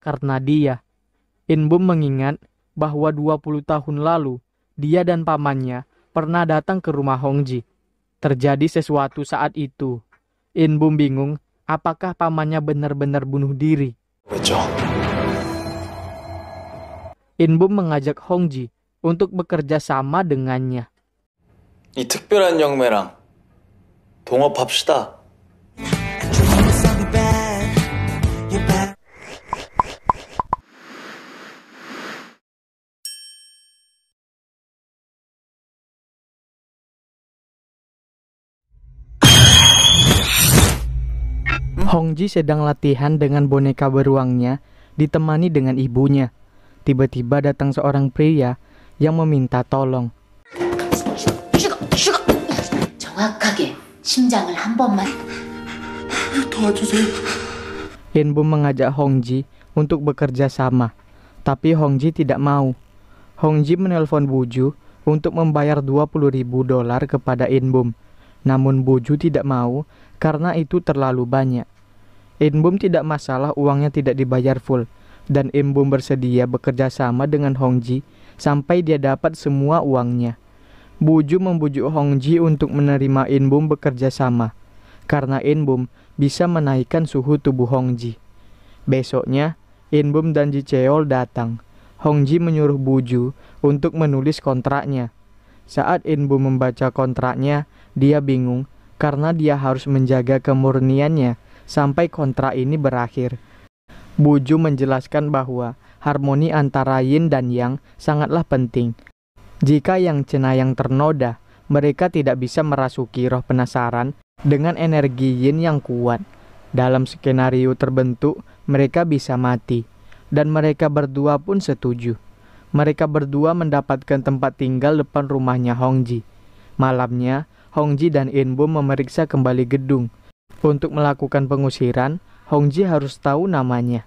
karena dia. Inbum mengingat bahwa 20 tahun lalu, dia dan pamannya pernah datang ke rumah Hongji. Terjadi sesuatu saat itu. Inbum bingung apakah pamannya benar-benar bunuh diri. Inbum mengajak Hongji untuk bekerja sama dengannya. 이 특별한 영매랑 동업합시다. Hongji sedang latihan dengan boneka beruangnya, ditemani dengan ibunya. Tiba-tiba datang seorang pria yang meminta tolong. Inbu mengajak Hongji untuk bekerja sama, tapi Hongji tidak mau. Hongji menelpon Buju untuk membayar 20 ribu dolar kepada Inbum. Namun Buju tidak mau karena itu terlalu banyak. Inbum tidak masalah uangnya tidak dibayar full dan Inbum bersedia bekerja sama dengan Hongji sampai dia dapat semua uangnya. Buju membujuk Hongji untuk menerima Inbum bekerja sama karena Inbum bisa menaikkan suhu tubuh Hongji. Besoknya, Inbum dan Ji Cheol datang. Hongji menyuruh Buju untuk menulis kontraknya. Saat Inbum membaca kontraknya, dia bingung karena dia harus menjaga kemurniannya sampai kontra ini berakhir. Buju menjelaskan bahwa harmoni antara yin dan yang sangatlah penting. Jika yang cenayang ternoda, mereka tidak bisa merasuki roh penasaran dengan energi yin yang kuat. Dalam skenario terbentuk, mereka bisa mati, dan mereka berdua pun setuju. Mereka berdua mendapatkan tempat tinggal depan rumahnya Hongji. Malamnya, Hongji dan Inbo memeriksa kembali gedung untuk melakukan pengusiran, Hongji harus tahu namanya.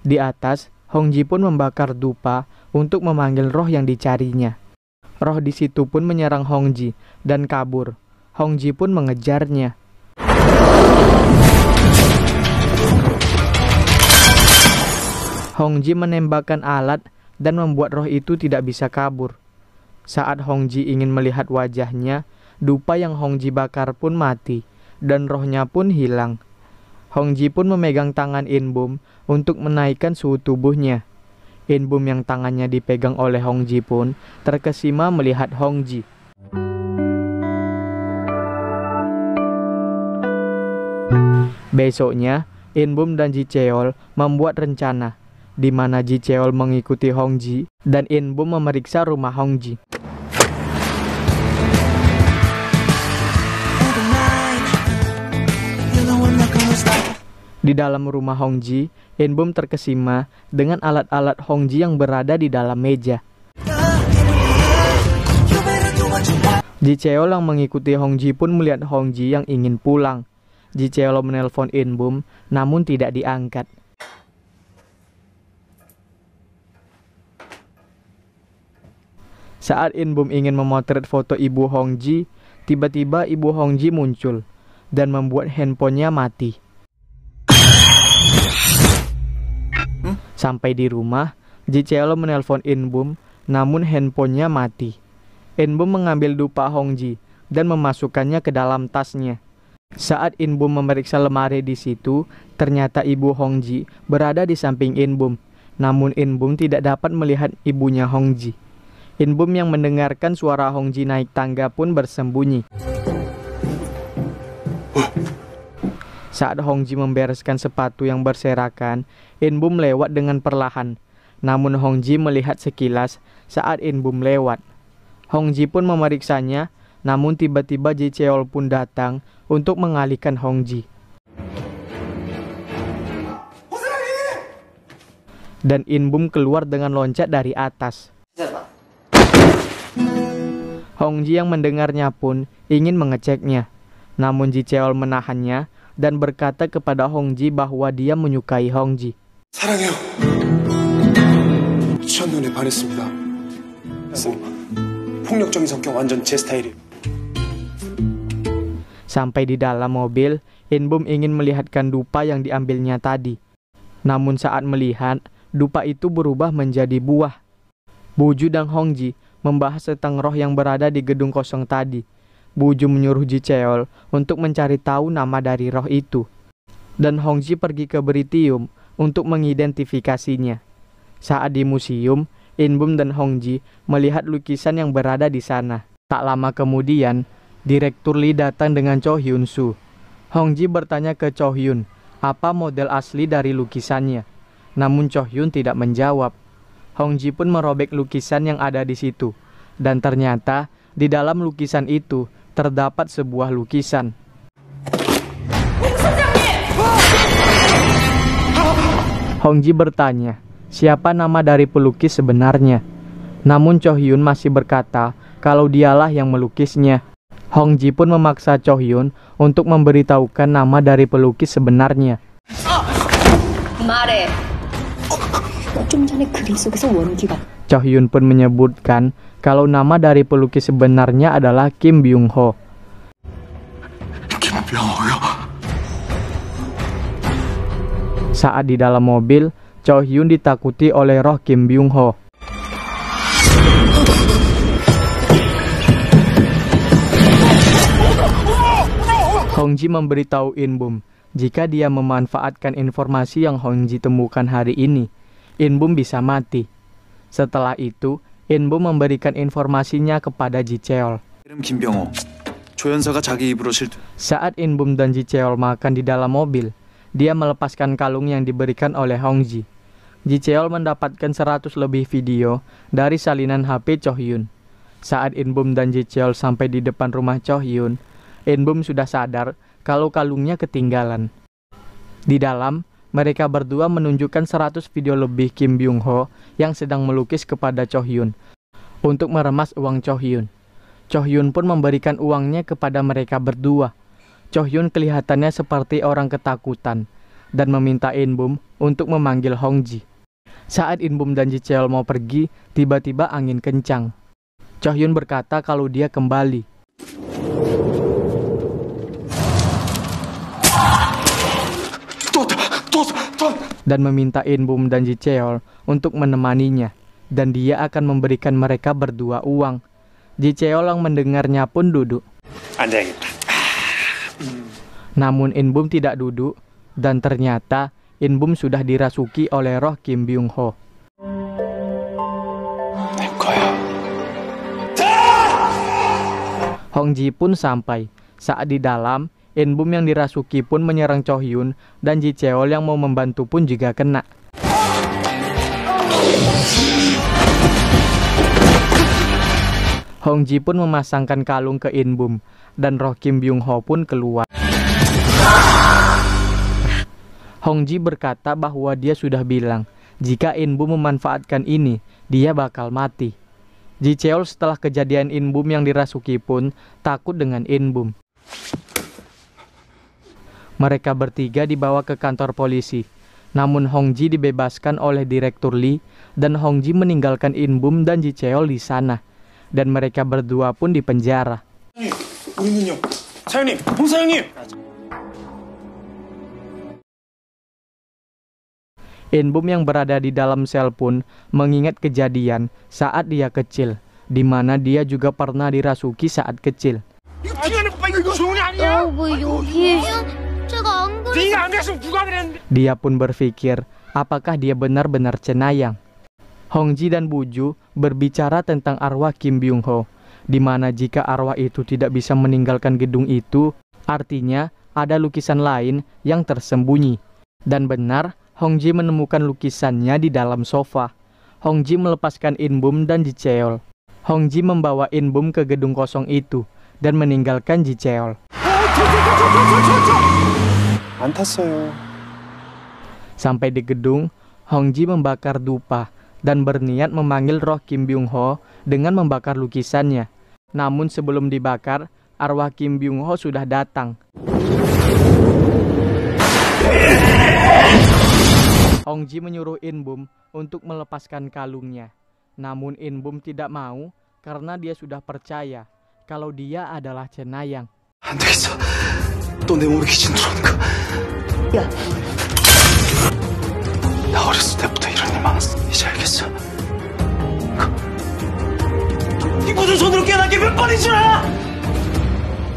Di atas, Hongji pun membakar dupa untuk memanggil roh yang dicarinya. Roh di situ pun menyerang Hongji dan kabur. Hongji pun mengejarnya. Hongji menembakkan alat dan membuat roh itu tidak bisa kabur. Saat Hongji ingin melihat wajahnya, dupa yang Hongji bakar pun mati dan rohnya pun hilang. Hong Ji pun memegang tangan In Bum untuk menaikkan suhu tubuhnya. In Bum yang tangannya dipegang oleh Hong Ji pun terkesima melihat Hong Ji. Besoknya, In Bum dan Ji Cheol membuat rencana di mana Ji Cheol mengikuti Hong Ji dan In Bum memeriksa rumah Hong Ji. Di dalam rumah Hongji, Inbum terkesima dengan alat-alat Hongji yang berada di dalam meja. Ji Cheol yang mengikuti Hongji pun melihat Hongji yang ingin pulang. Ji Cheol menelpon Inbum, namun tidak diangkat. Saat Inbum ingin memotret foto ibu Hongji, tiba-tiba ibu Hongji muncul dan membuat handphonenya mati. Sampai di rumah, Jicheolo menelpon Inbum, namun handphonenya mati. Inbum mengambil dupa Hongji dan memasukkannya ke dalam tasnya. Saat Inbum memeriksa lemari di situ, ternyata ibu Hongji berada di samping Inbum. Namun Inbum tidak dapat melihat ibunya Hongji. Inbum yang mendengarkan suara Hongji naik tangga pun bersembunyi. Saat Hong Ji membereskan sepatu yang berserakan, In Bum lewat dengan perlahan. Namun Hong Ji melihat sekilas saat In Bum lewat. Hong Ji pun memeriksanya, namun tiba-tiba Ji Cheol pun datang untuk mengalihkan Hong Ji. Dan In Bum keluar dengan loncat dari atas. Hong Ji yang mendengarnya pun ingin mengeceknya. Namun Ji Cheol menahannya dan berkata kepada Hong Ji bahwa dia menyukai Hong Ji. Sampai di dalam mobil, In Boom ingin melihatkan dupa yang diambilnya tadi. Namun saat melihat, dupa itu berubah menjadi buah. Buju dan Ji membahas tentang roh yang berada di gedung kosong tadi. Buju menyuruh Ji Cheol untuk mencari tahu nama dari roh itu. Dan Hongji pergi ke Beritium untuk mengidentifikasinya. Saat di museum, Inbum dan Hongji melihat lukisan yang berada di sana. Tak lama kemudian, Direktur Lee datang dengan Cho Hyun Soo. Hongji bertanya ke Cho Hyun, apa model asli dari lukisannya. Namun Cho Hyun tidak menjawab. Hongji pun merobek lukisan yang ada di situ. Dan ternyata, di dalam lukisan itu terdapat sebuah lukisan. Hongji bertanya, siapa nama dari pelukis sebenarnya? Namun Cho Hyun masih berkata kalau dialah yang melukisnya. Hongji pun memaksa Cho Hyun untuk memberitahukan nama dari pelukis sebenarnya. Oh. Hyun pun menyebutkan kalau nama dari pelukis sebenarnya adalah Kim Byung Ho. Kim Byung Ho. Ya? Saat di dalam mobil, Hyun ditakuti oleh roh Kim Byung Ho. Hong Ji memberitahu Inbum jika dia memanfaatkan informasi yang Hong Ji temukan hari ini, Inbum bisa mati. Setelah itu, Inbu memberikan informasinya kepada Jicheol. Saat Inbum dan Jicheol makan di dalam mobil, dia melepaskan kalung yang diberikan oleh Hongji. Jicheol mendapatkan 100 lebih video dari salinan HP Chohyun. Saat Inbum dan Jicheol sampai di depan rumah Chohyun, Inbum sudah sadar kalau kalungnya ketinggalan. Di dalam, mereka berdua menunjukkan 100 video lebih Kim Byung Ho yang sedang melukis kepada Cho Hyun untuk meremas uang Cho Hyun. Cho Hyun pun memberikan uangnya kepada mereka berdua. Cho Hyun kelihatannya seperti orang ketakutan dan meminta In Bum untuk memanggil Hong Ji. Saat In Bum dan Ji Cheol mau pergi, tiba-tiba angin kencang. Cho Hyun berkata kalau dia kembali. dan meminta Inbum dan Jicheol untuk menemaninya dan dia akan memberikan mereka berdua uang. Jicheol yang mendengarnya pun duduk. Ada kita. Hmm. Namun Inbum tidak duduk dan ternyata Inbum sudah dirasuki oleh roh Kim Byung Ho. Hong Ji pun sampai. Saat di dalam, In yang dirasuki pun menyerang Cho Hyun dan Ji Cheol yang mau membantu pun juga kena. Hong Ji pun memasangkan kalung ke In dan roh Kim Byung Ho pun keluar. Hong Ji berkata bahwa dia sudah bilang jika Inbum memanfaatkan ini, dia bakal mati. Ji Cheol setelah kejadian Inbum yang dirasuki pun takut dengan Inbum. Mereka bertiga dibawa ke kantor polisi. Namun Hong Ji dibebaskan oleh Direktur Lee dan Hong Ji meninggalkan Inbum dan Cheol di sana. Dan mereka berdua pun dipenjara. Inbum yang berada di dalam sel pun mengingat kejadian saat dia kecil, di mana dia juga pernah dirasuki saat kecil. Dia pun berpikir, apakah dia benar-benar cenayang? Hong Ji dan Buju berbicara tentang arwah Kim Byung Ho, di mana jika arwah itu tidak bisa meninggalkan gedung itu, artinya ada lukisan lain yang tersembunyi. Dan benar, Hong Ji menemukan lukisannya di dalam sofa. Hong Ji melepaskan Inbum dan Ji Cheol. Hong Ji membawa Inbum ke gedung kosong itu dan meninggalkan Ji Cheol. 안 Sampai di gedung, Hongji membakar dupa dan berniat memanggil roh Kim Byung Ho dengan membakar lukisannya. Namun sebelum dibakar, arwah Kim Byung Ho sudah datang. Hong Ji menyuruh In Bum untuk melepaskan kalungnya. Namun In Bum tidak mau karena dia sudah percaya kalau dia adalah Chen cenayang. 또내 몸에 귀신 들어오니까. 야. 나 어렸을 때부터 이런 일 많았어. 이제 알겠어. 이 굳은 손으로 깨닫게 몇 번이지나!